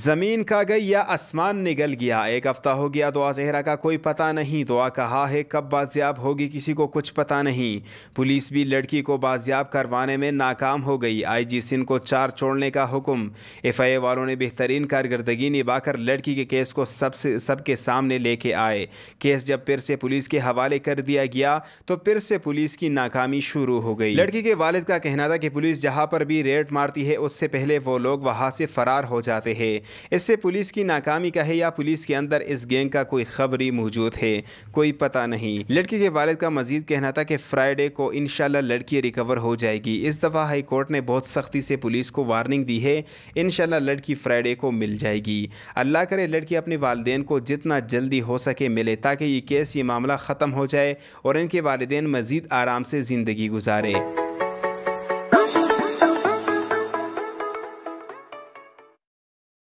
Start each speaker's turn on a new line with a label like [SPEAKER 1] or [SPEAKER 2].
[SPEAKER 1] ज़मीन का गई या आसमान निगल गया एक हफ़्ता हो गया दुआ जहरा का कोई पता नहीं दुआ कहा है कब बाजियाब होगी किसी को कुछ पता नहीं पुलिस भी लड़की को बाजियाब करवाने में नाकाम हो गई आई जी सिंह को चार छोड़ने का हुक्म एफ आई ए वालों ने बेहतरीन कारकर्दगी निभाकर लड़की के केस को सबसे सबके सामने लेके आए केस जब फिर से पुलिस के हवाले कर दिया गया तो फिर से पुलिस की नाकामी शुरू हो गई लड़की के वालद का कहना था कि पुलिस जहाँ पर भी रेड मारती है उससे पहले वो लोग वहाँ से फ़रार हो जाते हैं इससे पुलिस की नाकामी का है या पुलिस के अंदर इस गैंग का कोई खबरी मौजूद है कोई पता नहीं लड़की के वालद का मजीद कहना था कि फ्राइडे को इन लड़की रिकवर हो जाएगी इस दफ़ा हाई कोर्ट ने बहुत सख्ती से पुलिस को वार्निंग दी है इन लड़की फ्राइडे को मिल जाएगी अल्लाह करे लड़की अपने वालदे को जितना जल्दी हो सके मिले ताकि ये केस ये मामला ख़त्म हो जाए और इनके वालदे मज़ीद आराम से ज़िंदगी गुजारे